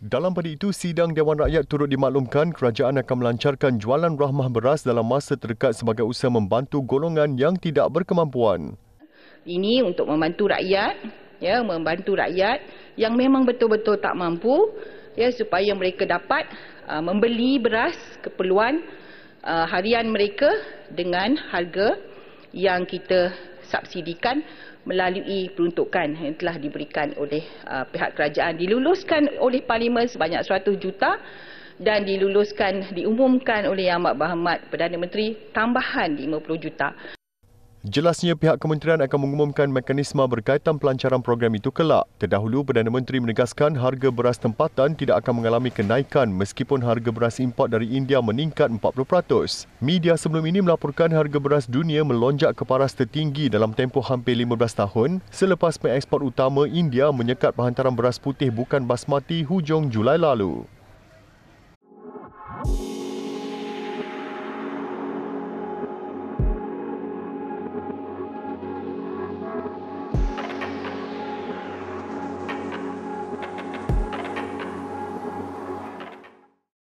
Dalam pada itu, sidang Dewan Rakyat turut dimaklumkan kerajaan akan melancarkan jualan rahmah beras dalam masa terdekat sebagai usaha membantu golongan yang tidak berkemampuan. Ini untuk membantu rakyat, ya, membantu rakyat yang memang betul-betul tak mampu ya supaya mereka dapat uh, membeli beras keperluan uh, harian mereka dengan harga yang kita disubsidikan melalui peruntukan yang telah diberikan oleh uh, pihak kerajaan diluluskan oleh parlimen sebanyak 100 juta dan diluluskan diumumkan oleh Yang Amat Berhormat Perdana Menteri tambahan 50 juta Jelasnya pihak kementerian akan mengumumkan mekanisme berkaitan pelancaran program itu kelak. Terdahulu, Perdana Menteri menegaskan harga beras tempatan tidak akan mengalami kenaikan meskipun harga beras import dari India meningkat 40%. Media sebelum ini melaporkan harga beras dunia melonjak ke paras tertinggi dalam tempoh hampir 15 tahun selepas pengeksport utama India menyekat penghantaran beras putih bukan basmati hujung Julai lalu.